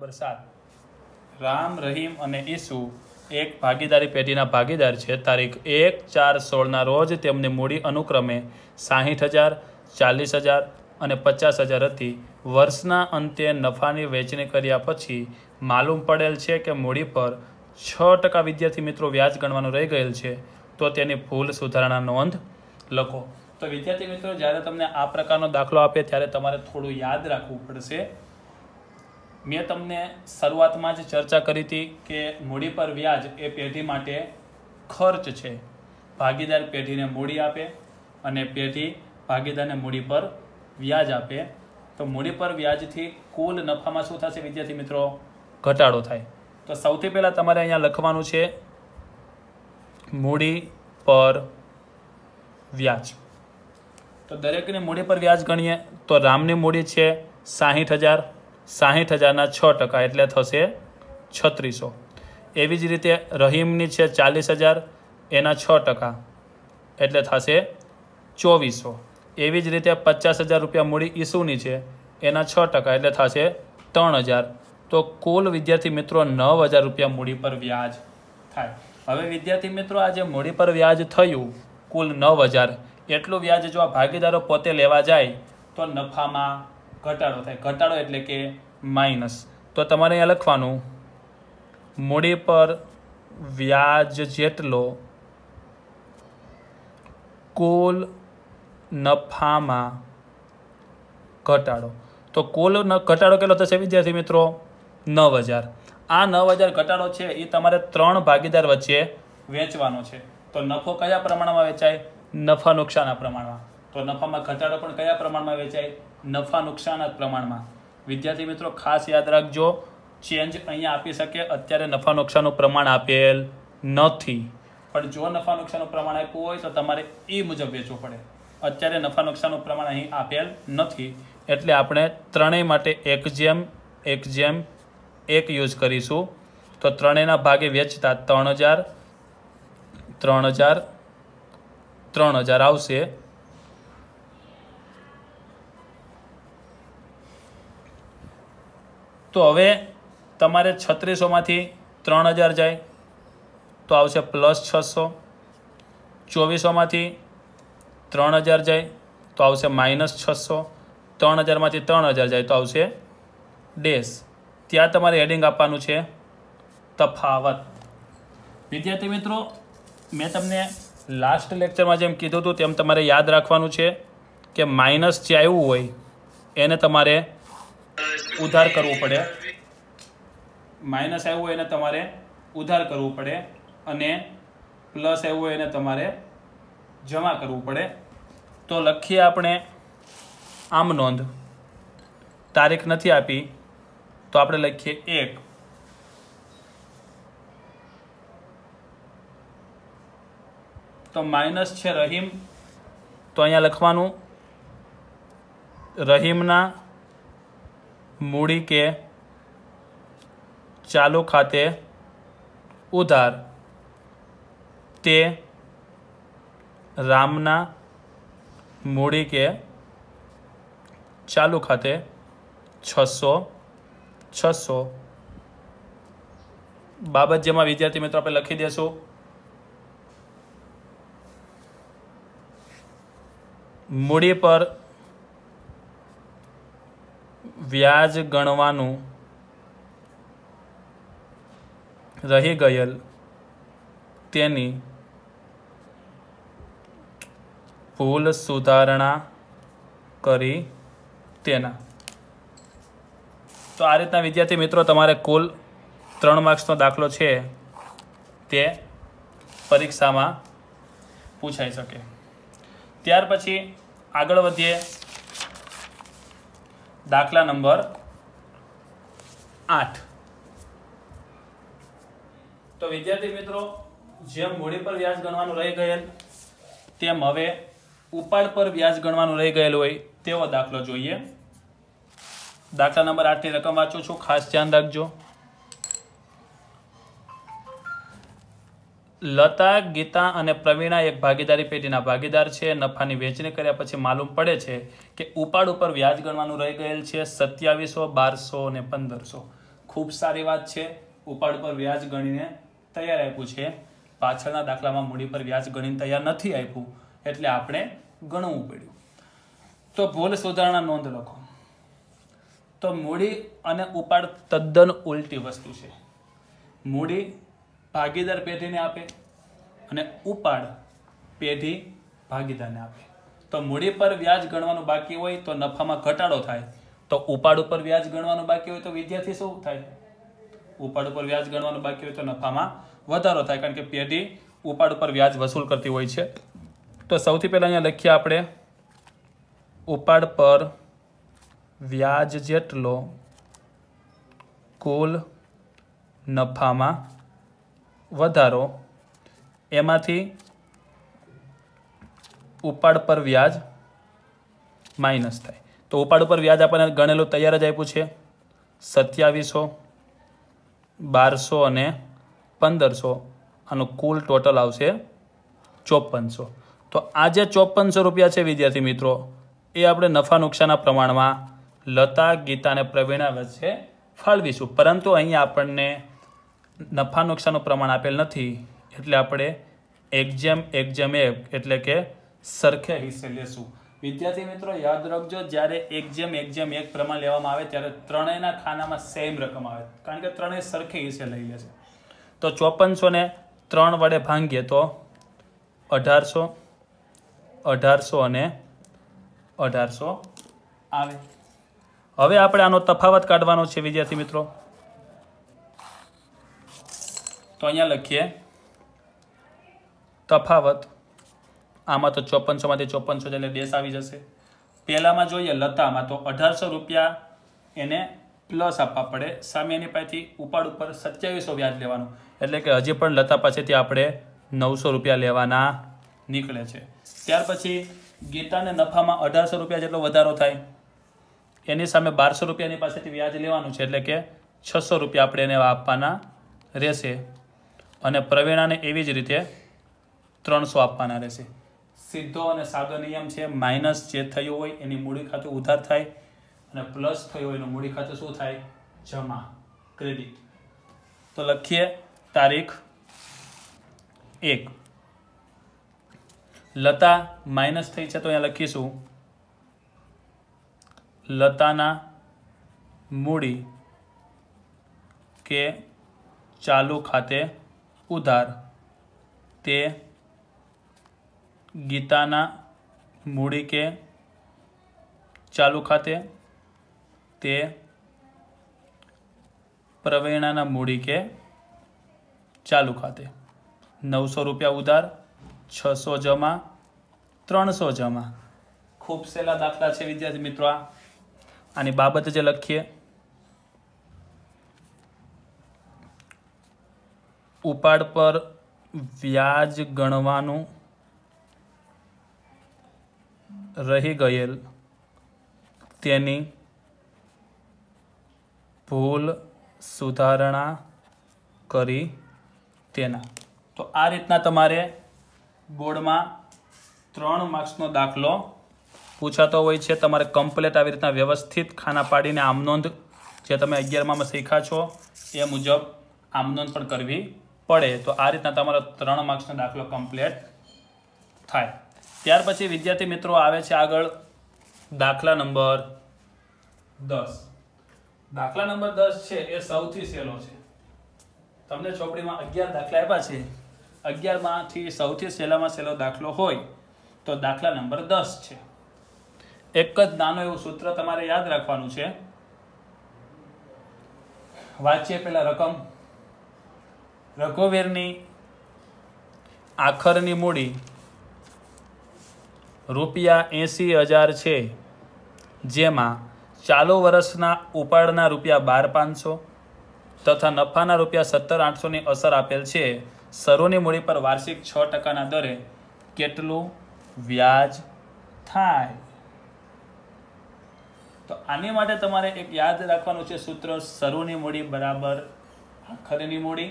number સાત રામ રહીમ અને ઈસુ એક ભાગીદારી પેઢીના ભાગીદાર છે તારીખ એક ચાર સોળના રોજ તેમને મૂડી અનુક્રમે સાહીઠ હજાર ચાલીસ હજાર અને પચાસ હજાર હતી વર્ષના અંતે નફાની વહેંચણી કર્યા પછી માલુમ પડેલ છે કે મૂડી પર છ ટકા વિદ્યાર્થી મિત્રો વ્યાજ ગણવાનું રહી ગયેલ છે તો તેની ભૂલ સુધારણા નોંધ લખો તો વિદ્યાર્થી મિત્રો જ્યારે તમને આ પ્રકારનો દાખલો આપે ત્યારે તમારે થોડું યાદ રાખવું પડશે મેં તમને શરૂઆતમાં જ ચર્ચા કરી હતી કે મૂડી પર વ્યાજ એ પેઢી માટે ખર્ચ છે ભાગીદાર પેઢીને મૂડી આપે અને પેઢી ભાગીદારને મૂડી પર વ્યાજ આપે તો મૂડી પર વ્યાજથી કુલ નફામાં શું થશે વિદ્યાર્થી મિત્રો ઘટાડો થાય તો સૌથી પહેલાં તમારે અહીંયા લખવાનું છે મૂડી પર વ્યાજ તો દરેકની મૂડી પર વ્યાજ ગણીએ તો રામની મૂડી છે સાહીઠ હજાર સાહીઠ હજારના છ ટકા એટલે થશે છત્રીસો એવી જ રીતે રહીમની છે ચાલીસ હજાર એના છ ટકા એટલે થશે ચોવીસો એવી જ રીતે પચાસ હજાર રૂપિયા મૂડી ઈસુની છે એના છ ટકા એટલે થશે ત્રણ હજાર તો કુલ વિદ્યાર્થી મિત્રો નવ હજાર રૂપિયા મૂડી પર વ્યાજ થાય હવે વિદ્યાર્થી મિત્રો આજે મૂડી પર વ્યાજ થયું કુલ નવ હજાર એટલું વ્યાજ જો આ ભાગીદારો પોતે લેવા જાય તો નફામાં ઘટાડો થાય ઘટાડો એટલે કે માઇનસ તો તમારે અહીંયા લખવાનું મૂડી પર વ્યાજ જેટલો કુલ નફામાં ઘટાડો તો કુલ ઘટાડો કેટલો થશે વિદ્યાર્થી મિત્રો નવ હજાર આ નવ હજાર ઘટાડો છે એ તમારે ત્રણ ભાગીદાર વચ્ચે વેચવાનો છે તો નફો કયા પ્રમાણમાં વેચાય નફા નુકસાનના પ્રમાણમાં તો નફામાં ઘટાડો પણ કયા પ્રમાણમાં વેચાય નફા નુકસાન પ્રમાણમાં વિદ્યાર્થી મિત્રો ખાસ યાદ રાખજો ચેન્જ અહીંયા આપી શકે અત્યારે નફા નુકસાનનું પ્રમાણ આપેલ નથી પણ જો નફા નુકસાનનું પ્રમાણ આપવું હોય તો તમારે એ મુજબ વેચવું પડે અત્યારે નફા નુકસાનનું પ્રમાણ અહીં આપેલ નથી એટલે આપણે ત્રણેય માટે એક જેમ એક જેમ એક યુઝ કરીશું તો ત્રણેયના ભાગે વેચતા ત્રણ હજાર ત્રણ હજાર ત્રણ હજાર આવશે તો હવે તમારે છત્રીસોમાંથી ત્રણ હજાર જાય તો આવશે પ્લસ છસો ચોવીસોમાંથી ત્રણ હજાર જાય તો આવશે માઇનસ છસો ત્રણ હજારમાંથી ત્રણ હજાર જાય તો આવશે ડેસ ત્યાં તમારે હેડિંગ આપવાનું છે તફાવત વિદ્યાર્થી મિત્રો મેં તમને લાસ્ટ લેક્ચરમાં જેમ કીધું હતું તેમ તમારે યાદ રાખવાનું છે કે માઇનસ જે આવ્યું હોય એને તમારે ઉધાર કરવો પડે માઇનસ આવ્યું હોય એને તમારે ઉધાર કરવું પડે અને પ્લસ આવ્યું હોય એને તમારે જમા કરવું પડે તો લખીએ આપણે આમ નોંધ તારીખ નથી આપી તો આપણે લખીએ એક તો માઇનસ છે રહીમ તો અહીંયા લખવાનું રહીમના મૂડી કે ચાલુ ખાતે ઉધાર તે રામના મૂડી કે ચાલુ ખાતે છસો છસો બાબત જેમાં વિદ્યાર્થી મિત્રો આપણે લખી દેશું મૂડી પર વ્યાજ ગણવાનું રહી ગયેલ તેની ભૂલ સુધારણા કરી તેના તો આ રીતના વિદ્યાર્થી મિત્રો તમારે કુલ ત્રણ માર્ક્સનો દાખલો છે તે પરીક્ષામાં પૂછાઈ શકે ત્યાર પછી આગળ વધીએ દાખલા નંબર આઠ તો વિદ્યાર્થી મિત્રો જેમ મૂડી પર વ્યાજ ગણવાનું રહી ગયેલ તેમ હવે ઉપાડ પર વ્યાજ ગણવાનું રહી ગયેલ હોય તેવો દાખલો જોઈએ દાખલા નંબર આઠની રકમ વાંચું છું ખાસ ધ્યાન રાખજો લતા ગીતા અને પ્રવીણા એક ભાગીદારી પેઢીના ભાગીદાર છે નફાની વેચણી કર્યા પછી માલુમ પડે છે કે ઉપાડ ઉપર વ્યાજ ગણવાનું રહી ગયેલ છે સત્યાવીસો બારસો અને પંદરસો ખૂબ સારી વાત છે ઉપાડ ઉપર વ્યાજ ગણીને તૈયાર આપ્યું છે પાછળના દાખલામાં મૂડી પર વ્યાજ ગણીને તૈયાર નથી આપ્યું એટલે આપણે ગણવું પડ્યું તો ભૂલ સુધારણા નોંધ લખો તો મૂડી અને ઉપાડ તદ્દન ઉલટી વસ્તુ છે મૂડી ભાગીદાર પેઢીને આપે અને ઉપાડ પેઢી ભાગીદારને આપે તો મૂડી પર વ્યાજ ગણવાનું બાકી હોય તો નફામાં ઘટાડો થાય તો ઉપાડ ઉપર વ્યાજ ગણવાનું બાકી હોય તો વિદ્યાર્થી શું થાય ઉપાડ ઉપર વ્યાજ ગણવાનું બાકી હોય તો નફામાં વધારો થાય કારણ કે પેઢી ઉપાડ ઉપર વ્યાજ વસૂલ કરતી હોય છે તો સૌથી પહેલાં અહીંયા લખીએ આપણે ઉપાડ પર વ્યાજ જેટલો કુલ નફામાં વધારો એમાંથી ઉપાડ પર વ્યાજ માઇનસ થાય તો ઉપાડ પર વ્યાજ આપણને ગણેલું તૈયાર જ આપ્યું છે સત્યાવીસો બારસો અને પંદરસો આનું કુલ ટોટલ આવશે ચોપનસો તો આ જે ચોપનસો રૂપિયા છે વિદ્યાર્થી મિત્રો એ આપણે નફા નુકસાનના પ્રમાણમાં લતા ગીતા અને પ્રવીણા વચ્ચે ફાળવીશું પરંતુ અહીંયા આપણને નફા નુકસાનનું પ્રમાણ આપેલ નથી એટલે આપણે એક જેમ એક જેમ એક એટલે કે સરખે હિસ્સે લેશું વિદ્યાર્થી મિત્રો યાદ રાખજો જ્યારે એક જેમ એક પ્રમાણ લેવામાં આવે ત્યારે ત્રણેયના ખાનામાં સેમ રકમ આવે કારણ કે ત્રણેય સરખે હિસ્સે લઈ લેશે તો ચોપનસો ને ત્રણ વડે ભાંગીએ તો અઢારસો અઢારસો અને અઢારસો આવે હવે આપણે આનો તફાવત કાઢવાનો છે વિદ્યાર્થી મિત્રો તો અહીંયા લખીએ તફાવત આમાં તો ચોપનસોમાંથી ચોપનસો એટલે દેશ આવી જશે પહેલાંમાં જોઈએ લતામાં તો અઢારસો રૂપિયા એને પ્લસ આપવા પડે સામે એની પાસેથી ઉપાડ ઉપર સત્યાવીસો વ્યાજ લેવાનું એટલે કે હજી પણ લતા પાસેથી આપણે નવસો રૂપિયા લેવાના નીકળે છે ત્યાર પછી ગીતાને નફામાં અઢારસો રૂપિયા જેટલો વધારો થાય એની સામે બારસો રૂપિયાની પાસેથી વ્યાજ લેવાનું છે એટલે કે છસો રૂપિયા આપણે એને આપવાના રહેશે અને પ્રવીણાને એવી જ રીતે ત્રણસો આપવાના રહેશે સીધો અને સાદો નિયમ છે માઇનસ જે થયું હોય એની મૂડી ખાતે ઉધાર થાય અને પ્લસ થયું હોય એનું મૂડી ખાતે શું થાય જમા ક્રેડિટ તો લખીએ તારીખ એક લતા માઇનસ થઈ છે તો અહીંયા લખીશું લતાના મૂડી કે ચાલુ ખાતે ઉધાર તે ગીતાના મૂડી કે ચાલુ ખાતે તે પ્રવીણાના મૂડી કે ચાલુ ખાતે નવસો રૂપિયા ઉધાર છસો જમા ત્રણસો જમા ખૂબ સહેલા દાખલા છે વિદ્યાર્થી મિત્રો આની બાબત જે લખીએ ઉપાડ પર વ્યાજ ગણવાનું રહી ગયેલ તેની ભૂલ સુધારણા કરી તેના તો આ રીતના તમારે બોર્ડમાં ત્રણ માર્ક્સનો દાખલો પૂછાતો હોય છે તમારે કમ્પ્લેટ આવી રીતના વ્યવસ્થિત ખાના પાડીને આમનોંધ જે તમે અગિયારમાં શીખા છો એ મુજબ આમનોંધ પણ કરવી પડે તો આ રીતના તમારો ત્રણ માર્ક્સનો દાખલો કમ્પ્લીટ થાય ત્યાર પછી વિદ્યાર્થી મિત્રો આવે છે આગળ દાખલા નંબર દસ દાખલા નંબર દસ છે એ સૌથી સહેલો છે તમને ચોપડીમાં અગિયાર દાખલા આપ્યા છે અગિયારમાંથી સૌથી સહેલામાં સહેલો દાખલો હોય તો દાખલા નંબર દસ છે એક જ નાનું એવું સૂત્ર તમારે યાદ રાખવાનું છે વાંચીએ પહેલાં રકમ રઘુવીરની આખરની મૂડી રૂપિયા એંસી હજાર છે જેમાં ચાલુ વર્ષના ઉપાડના રૂપિયા બાર પાંચસો તથા નફાના રૂપિયા સત્તર આઠસોની અસર આપેલ છે સરોની મૂડી પર વાર્ષિક છ ટકાના દરે કેટલું વ્યાજ થાય તો આની માટે તમારે એક યાદ રાખવાનું છે સૂત્ર સરોની મૂડી બરાબર આખરની મૂડી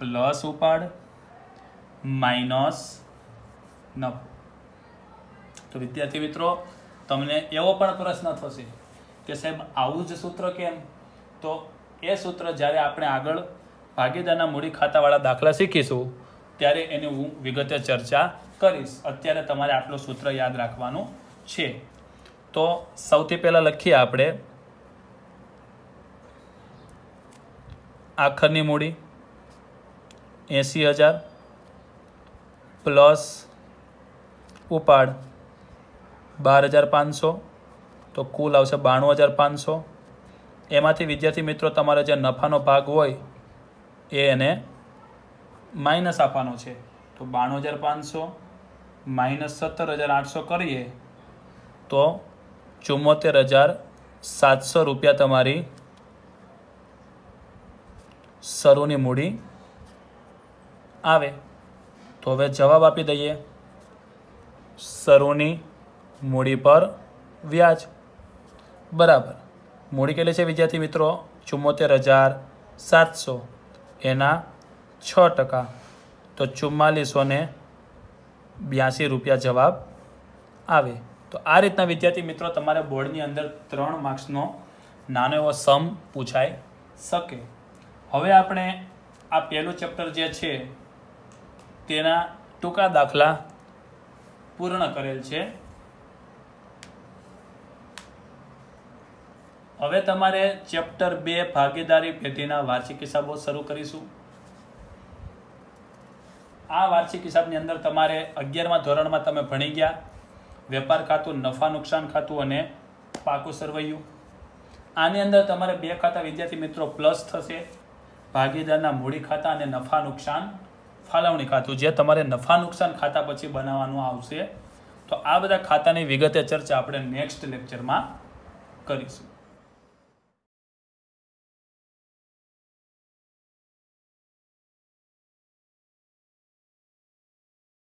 પ્લસ ઉપાડ માઇનસ નવ તો વિદ્યાર્થી મિત્રો તમને એવો પણ પ્રશ્ન થશે કે સાહેબ આવું જ સૂત્ર કેમ તો એ સૂત્ર જ્યારે આપણે આગળ ભાગીદારના મૂડી ખાતાવાળા દાખલા શીખીશું ત્યારે એની હું વિગતે ચર્ચા કરીશ અત્યારે તમારે આટલું સૂત્ર યાદ રાખવાનું છે તો સૌથી પહેલાં લખીએ આપણે આખરની મૂડી એંસી હજાર પ્લસ ઉપાડ બાર હજાર પાંચસો તો કુલ આવશે બાણું હજાર પાંચસો એમાંથી વિદ્યાર્થી મિત્રો તમારે જે નફાનો ભાગ હોય એ એને માઇનસ આપવાનો છે તો બાણું હજાર પાંચસો માઇનસ સત્તર હજાર આઠસો કરીએ તો ચુમ્મોતેર હજાર સાતસો રૂપિયા તમારી શરૂની મૂડી આવે તો હવે જવાબ આપી દઈએ સરોની મૂડી પર વ્યાજ બરાબર મૂડી કેટલી છે વિદ્યાર્થી મિત્રો ચુમ્મોતેર હજાર સાતસો એના છ ટકા તો ચુમ્માલીસો ને બ્યાસી રૂપિયા જવાબ આવે તો આ રીતના વિદ્યાર્થી મિત્રો તમારે બોર્ડની અંદર ત્રણ માર્ક્સનો નાનો એવો સમ પૂછાઈ શકે હવે આપણે આ પહેલું ચેપ્ટર જે છે તેના ટૂંકા દાખલા પૂર્ણ કરેલ છે હવે તમારે ચેપ્ટર બે ભાગીદારી પેઢીના વાર્ષિક હિસાબો શરૂ કરીશું આ વાર્ષિક હિસાબની અંદર તમારે અગિયારમાં ધોરણમાં તમે ભણી ગયા વેપાર ખાતું નફા નુકસાન ખાતું અને પાકું સરવૈયું આની અંદર તમારે બે ખાતા વિદ્યાર્થી મિત્રો પ્લસ થશે ભાગીદારના મૂડી ખાતા અને નફા નુકસાન ફાળવણી ખાતું જે તમારે નફા નુકસાન ખાતા પછી બનાવવાનું આવશે તો આ બધા ખાતાની વિગતે ચર્ચા આપણે નેક્સ્ટ લેક્ચરમાં કરીશું